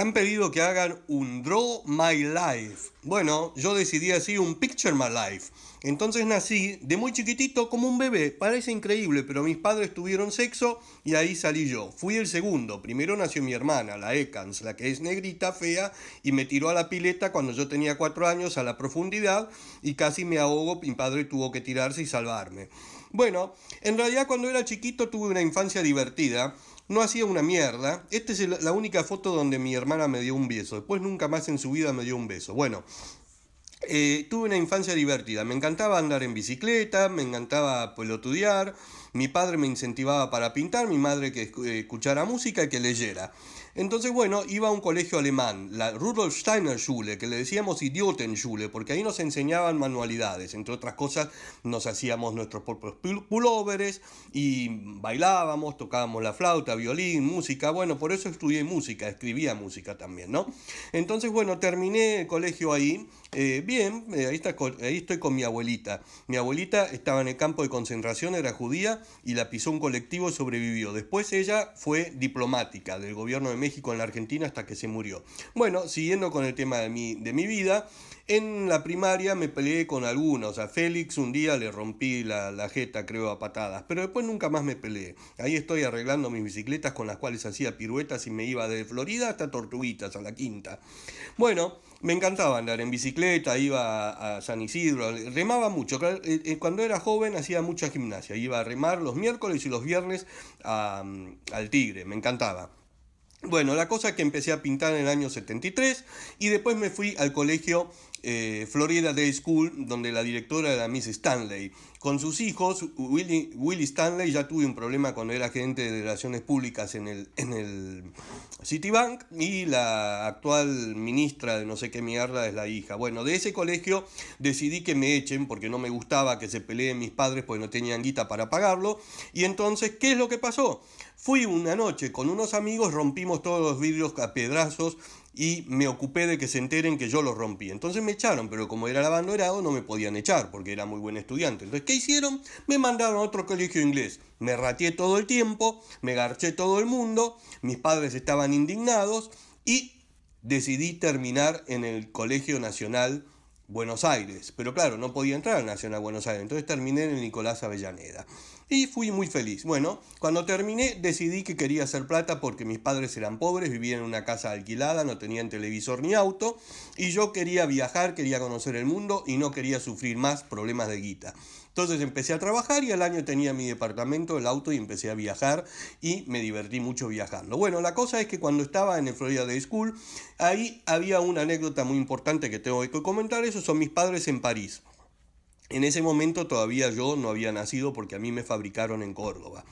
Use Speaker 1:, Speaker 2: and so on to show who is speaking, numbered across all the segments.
Speaker 1: han pedido que hagan un Draw My Life. Bueno, yo decidí así un Picture My Life. Entonces nací de muy chiquitito como un bebé. Parece increíble, pero mis padres tuvieron sexo y ahí salí yo. Fui el segundo. Primero nació mi hermana, la Ekans, la que es negrita, fea, y me tiró a la pileta cuando yo tenía cuatro años a la profundidad y casi me ahogo. Mi padre tuvo que tirarse y salvarme. Bueno, en realidad cuando era chiquito tuve una infancia divertida no hacía una mierda. Esta es la única foto donde mi hermana me dio un beso. Después nunca más en su vida me dio un beso. Bueno, eh, tuve una infancia divertida. Me encantaba andar en bicicleta, me encantaba pelotudear, mi padre me incentivaba para pintar, mi madre que eh, escuchara música y que leyera. Entonces, bueno, iba a un colegio alemán, la Rudolf Steiner Schule, que le decíamos Idioten-Schule, porque ahí nos enseñaban manualidades. Entre otras cosas, nos hacíamos nuestros propios pulóveres y bailábamos, tocábamos la flauta, violín, música. Bueno, por eso estudié música, escribía música también, ¿no? Entonces, bueno, terminé el colegio ahí. Eh, bien, eh, ahí estoy con mi abuelita. Mi abuelita estaba en el campo de concentración, era judía y la pisó un colectivo sobrevivió. Después ella fue diplomática del gobierno de México en la Argentina hasta que se murió. Bueno, siguiendo con el tema de mi, de mi vida, en la primaria me peleé con algunos. O sea, a Félix un día le rompí la, jeta, creo, a patadas. Pero después nunca más me peleé. Ahí estoy arreglando mis bicicletas con las cuales hacía piruetas y me iba de Florida hasta Tortuguitas, a la quinta. Bueno, me encantaba andar en bicicleta, iba a, San Isidro, remaba mucho. Eh, eh, cuando era joven hacía mucha gimnasia. Iba a remar los miércoles y los viernes al Tigre. Me encantaba. Bueno, la cosa es que empecé a pintar en el año 73 y después me fui al colegio eh, Florida Day School, donde la directora era Miss Stanley. Con sus hijos, Willie Willy Stanley ya tuve un problema cuando era agente de relaciones públicas en el, en el Citibank y la actual ministra de no sé qué mierda es la hija. Bueno, de ese colegio decidí que me echen porque no me gustaba que se peleen mis padres porque no tenían guita para pagarlo. Y entonces, ¿qué es lo que pasó? Fui una noche con unos amigos, rompimos todos los vidrios a pedrazos y me ocupé de que se enteren que yo los rompí. Entonces me echaron, pero como era el abandonado, no me podían echar porque era muy buen estudiante. Entonces, ¿qué hicieron? Me mandaron a otro colegio inglés. Me rateé todo el tiempo, me garché todo el mundo, mis padres estaban indignados y decidí terminar en el Colegio Nacional Buenos Aires. Pero claro, no podía entrar al Nacional Buenos Aires, entonces terminé en el Nicolás Avellaneda y fui muy feliz. Bueno, cuando terminé decidí que quería hacer plata porque mis padres eran pobres, vivían en una casa alquilada, no tenían televisor ni auto y yo quería viajar, quería conocer el mundo y no quería sufrir más problemas de guita. Entonces empecé a trabajar y al año tenía mi departamento, el auto y empecé a viajar y me divertí mucho viajando. Bueno, la cosa es que cuando estaba en el Florida Day School, ahí había una anécdota muy importante que tengo que comentar, esos son mis padres en París. En ese momento todavía yo no había nacido porque a mí me fabricaron en Córdoba.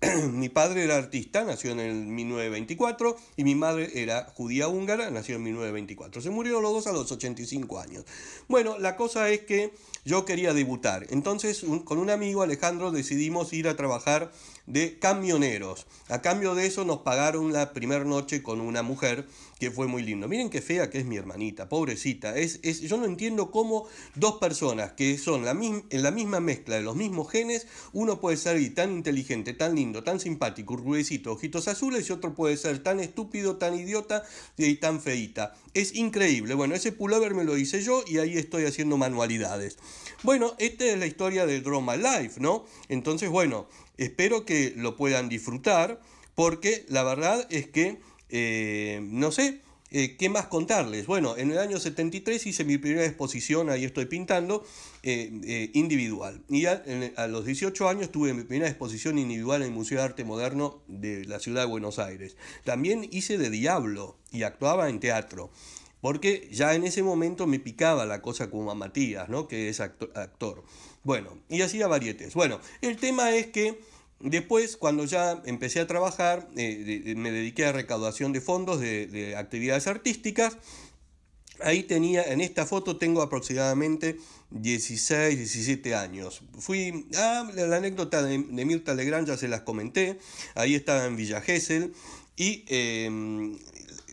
Speaker 1: mi padre era artista, nació en el 1924, y mi madre era judía húngara, nació en 1924. Se murió los dos a los 85 años. Bueno, la cosa es que yo quería debutar. Entonces, con un amigo, Alejandro, decidimos ir a trabajar de camioneros. A cambio de eso nos pagaron la primera noche con una mujer que fue muy lindo. Miren qué fea que es mi hermanita, pobrecita. Es, yo no entiendo cómo dos personas que son la misma, en la misma mezcla de los mismos genes, uno puede ser tan inteligente, tan lindo, tan simpático, rudecito, ojitos azules, y otro puede ser tan estúpido, tan idiota y tan feita. Es increíble. Bueno, ese pullover me lo hice yo y ahí estoy haciendo manualidades. Bueno, esta es la historia de drama Life, ¿no? Entonces, bueno, Espero que lo puedan disfrutar porque la verdad es que, eh, no sé, eh, ¿qué más contarles? Bueno, en el año 73 hice mi primera exposición, ahí estoy pintando, eh, individual. Y a, los 18 años tuve mi primera exposición individual en el Museo de Arte Moderno de la Ciudad de Buenos Aires. También hice de Diablo y actuaba en teatro. Porque ya en ese momento me picaba la cosa como a Matías, ¿no? Que es actor. Bueno, y hacía varietes. Bueno, el tema es que Después, cuando ya empecé a trabajar, eh, me dediqué a recaudación de fondos de, actividades artísticas. Ahí tenía, en esta foto tengo aproximadamente 16, 17 años. Fui, ah, la, anécdota de, Mirta Legrand ya se las comenté, ahí estaba en Villa Gesell y em,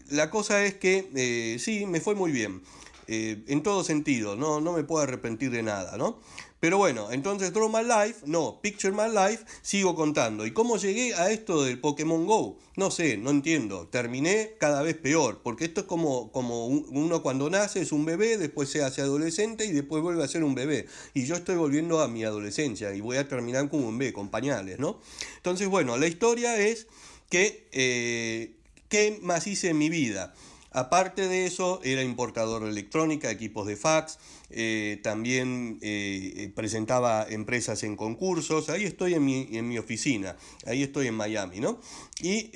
Speaker 1: la cosa es que eh, sí, me fue muy bien. Eh, en todo sentido, no, me puedo arrepentir de nada, ¿no? Pero bueno, entonces Draw My Life, no, Picture My Life, sigo contando. ¿Y cómo llegué a esto del Pokémon Go? No sé, no entiendo. Terminé cada vez peor, porque esto es como, como uno cuando nace es un bebé, después se hace adolescente y después vuelve a ser un bebé. Y yo estoy volviendo a mi adolescencia y voy a terminar como un bebé, con pañales, ¿no? Entonces, bueno, la historia es que, eh, ¿qué más hice en mi vida? Aparte de eso, era importador de electrónica, equipos de fax, eh, también eh, eh, presentaba empresas en concursos, ahí estoy en mi, oficina, ahí estoy en Miami, ¿no? Y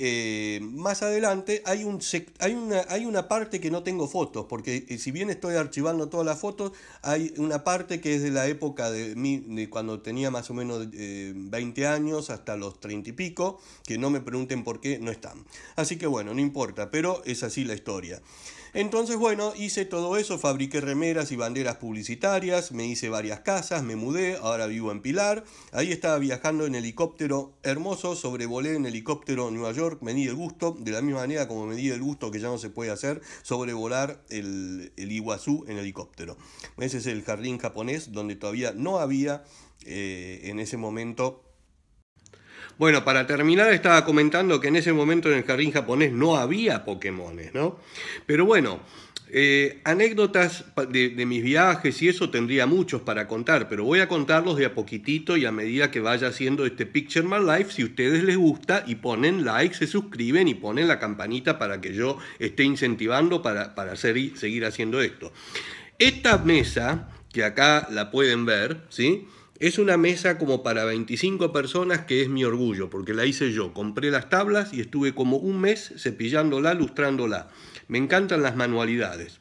Speaker 1: más adelante hay, un hay, una, hay una parte que no tengo fotos, porque si bien estoy archivando todas las fotos, hay una parte que es de la época de, de cuando tenía más o menos 20 años hasta los 30 y pico, que no me pregunten por qué no están. Así que bueno, no importa, pero es así la historia. Entonces, bueno, hice todo eso, fabriqué remeras y banderas publicitarias, me hice varias casas, me mudé, ahora vivo en Pilar. Ahí estaba viajando en helicóptero hermoso, sobrevolé en helicóptero Nueva York, me di el gusto, de la misma manera como me di el gusto que ya no se puede hacer, sobrevolar el, Iguazú en helicóptero. Ese es el jardín japonés donde todavía no había eh, en ese momento bueno, para terminar estaba comentando que en ese momento en el jardín japonés no había Pokémones, ¿no? Pero bueno, eh, anécdotas de, mis viajes y eso tendría muchos para contar, pero voy a contarlos de a poquitito y a medida que vaya haciendo este Picture My Life, si ustedes les gusta y ponen like, se suscriben y ponen la campanita para que yo esté incentivando para, para hacer seguir haciendo esto. Esta mesa, que acá la pueden ver, ¿sí? Es una mesa como para 25 personas que es mi orgullo, porque la hice yo. Compré las tablas y estuve como un mes cepillándola, lustrándola. Me encantan las manualidades.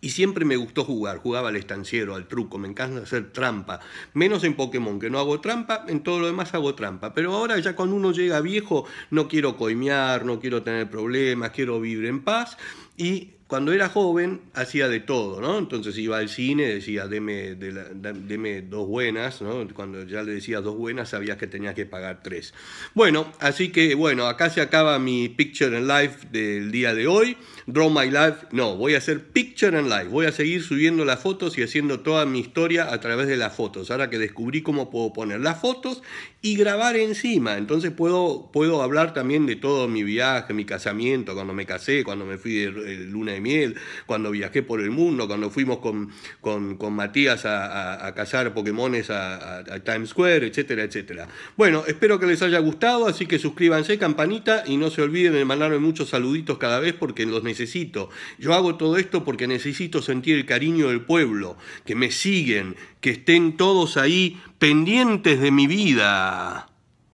Speaker 1: Y siempre me gustó jugar, jugaba al estanciero, al truco, me encanta hacer trampa. Menos en Pokémon, que no hago trampa, en todo lo demás hago trampa. Pero ahora ya cuando uno llega viejo, no quiero coimear, no quiero tener problemas, quiero vivir en paz. Y cuando era joven hacía de todo, ¿no? Entonces iba al cine, decía, deme, de dos buenas, ¿no? Cuando ya le decía dos buenas, sabías que tenías que pagar tres. Bueno, así que bueno, acá se acaba mi Picture and Life del día de hoy. Draw My Life, no, voy a hacer Picture and Life. Voy a seguir subiendo las fotos y haciendo toda mi historia a través de las fotos. Ahora que descubrí cómo puedo poner las fotos y grabar encima. Entonces puedo, puedo hablar también de todo mi viaje, mi casamiento, cuando me casé, cuando me fui el eh, lunes miel, cuando viajé por el mundo, cuando fuimos con, Matías a, cazar Pokémones a, a, Times Square, etcétera, etcétera. Bueno, espero que les haya gustado, así que suscríbanse, campanita, y no se olviden de mandarme muchos saluditos cada vez porque los necesito. Yo hago todo esto porque necesito sentir el cariño del pueblo, que me siguen, que estén todos ahí pendientes de mi vida.